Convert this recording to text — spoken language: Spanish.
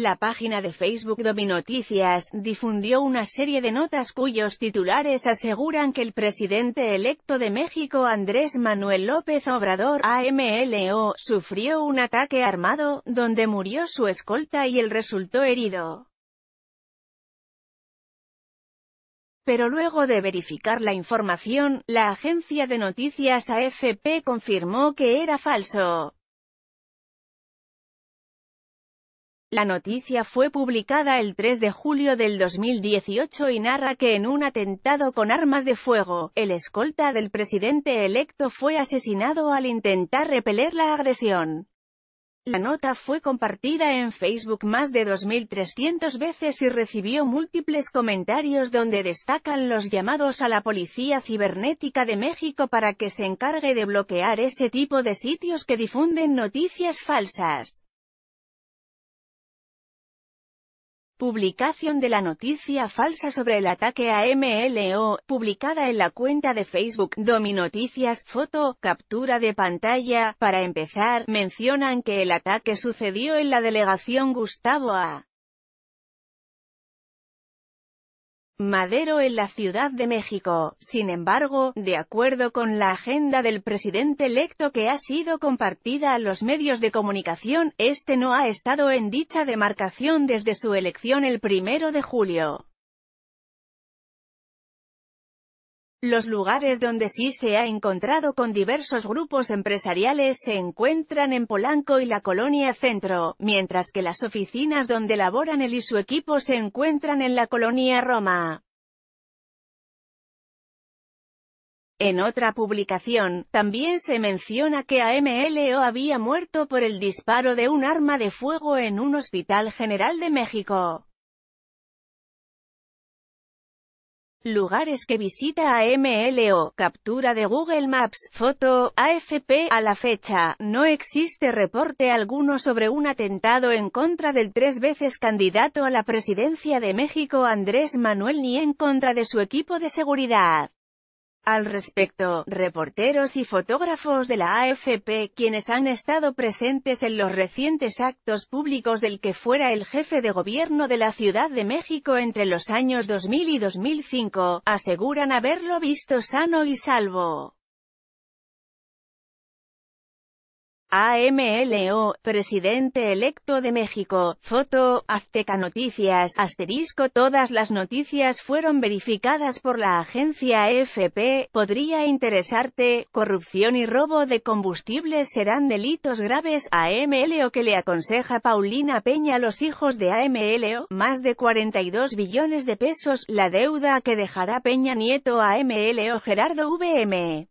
La página de Facebook Dominoticias difundió una serie de notas cuyos titulares aseguran que el presidente electo de México Andrés Manuel López Obrador, AMLO, sufrió un ataque armado, donde murió su escolta y él resultó herido. pero luego de verificar la información, la agencia de noticias AFP confirmó que era falso. La noticia fue publicada el 3 de julio del 2018 y narra que en un atentado con armas de fuego, el escolta del presidente electo fue asesinado al intentar repeler la agresión. La nota fue compartida en Facebook más de 2.300 veces y recibió múltiples comentarios donde destacan los llamados a la Policía Cibernética de México para que se encargue de bloquear ese tipo de sitios que difunden noticias falsas. Publicación de la noticia falsa sobre el ataque a MLO, publicada en la cuenta de Facebook Noticias, foto, captura de pantalla, para empezar, mencionan que el ataque sucedió en la delegación Gustavo A. Madero en la Ciudad de México. Sin embargo, de acuerdo con la agenda del presidente electo que ha sido compartida a los medios de comunicación, este no ha estado en dicha demarcación desde su elección el primero de julio. Los lugares donde sí se ha encontrado con diversos grupos empresariales se encuentran en Polanco y la Colonia Centro, mientras que las oficinas donde laboran él y su equipo se encuentran en la Colonia Roma. En otra publicación, también se menciona que AMLO había muerto por el disparo de un arma de fuego en un hospital general de México. Lugares que visita AMLO, captura de Google Maps, foto, AFP, a la fecha, no existe reporte alguno sobre un atentado en contra del tres veces candidato a la presidencia de México Andrés Manuel ni en contra de su equipo de seguridad. Al respecto, reporteros y fotógrafos de la AFP, quienes han estado presentes en los recientes actos públicos del que fuera el jefe de gobierno de la Ciudad de México entre los años 2000 y 2005, aseguran haberlo visto sano y salvo. AMLO, presidente electo de México, foto, Azteca Noticias, asterisco Todas las noticias fueron verificadas por la agencia FP, podría interesarte, corrupción y robo de combustibles serán delitos graves, AMLO que le aconseja Paulina Peña los hijos de AMLO, más de 42 billones de pesos, la deuda que dejará Peña Nieto a AMLO Gerardo VM.